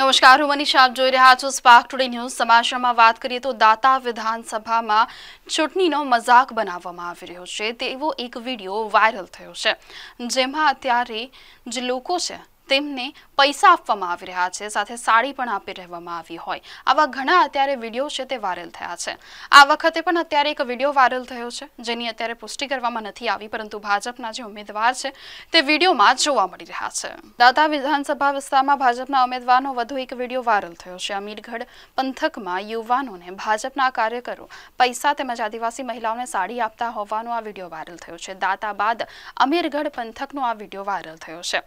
નમસ્કાર હું મનીષા આપ જોઈ રહ્યા છો સ્પાર્ક ટુડે ન્યૂઝ સમાચારમાં વાત કરીએ તો દાતા વિધાનસભામાં ચૂંટણીનો મજાક બનાવવામાં આવી રહ્યો છે તેવો એક વિડીયો વાયરલ થયો છે જેમાં અત્યારે જે લોકો છે તેમને પૈસા આપવામાં આવી રહ્યા છે સાથે સાડી પણ આપી રહેવામાં આવી હોય આવા ઘણા અત્યારે વિડીયો છે તે વાયરલ થયા છે આ વખતે પણ અત્યારે એક વિડીયો વાયરલ થયો છે જેની અત્યારે પુષ્ટિ કરવામાં નથી આવી પરંતુ ભાજપના જે ઉમેદવાર છે તે વિડીયોમાં જોવા મળી રહ્યા છે દાદા વિધાનસભા વિસ્તારમાં ભાજપના ઉમેદવારનો વધુ એક વિડીયો વાયરલ થયો છે અમીરગઢ પંથકમાં યુવાનોને ભાજપના કાર્યકરો પૈસા તેમજ આદિવાસી મહિલાઓને સાડી આપતા હોવાનો આ વિડીયો વાયરલ થયો છે દાતા બાદ અમીરગઢ પંથકનો આ વિડીયો વાયરલ થયો છે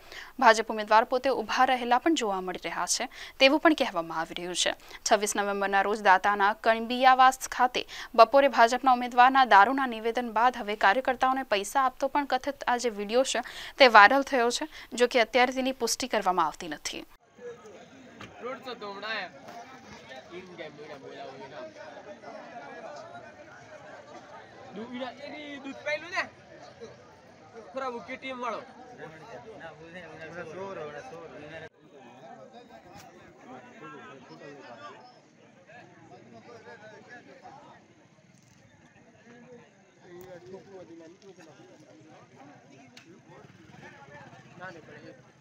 ભાજપ ઉમેદવાર ઉમેદવાર પોતે ઉભા રહેલા પણ જોવા મળી રહ્યા છે તેવું પણ કહેવામાં આવી રહ્યું છે છવ્વીસ નવેમ્બરના રોજ દાતાના કણબિયાવાસ ખાતે બપોરે ભાજપના ઉમેદવારના દારૂના નિવેદન બાદ હવે કાર્યકર્તાઓને પૈસા આપતો પણ કથિત આ જે વિડીયો છે તે વાયરલ થયો છે જો કે અત્યારે તેની પુષ્ટિ કરવામાં આવતી નથી દૂધ પહેલું ને ಪೂರಾ ಮುಖ್ಯ ಟೀಮ್ ಮಾಡು ನಾನೇ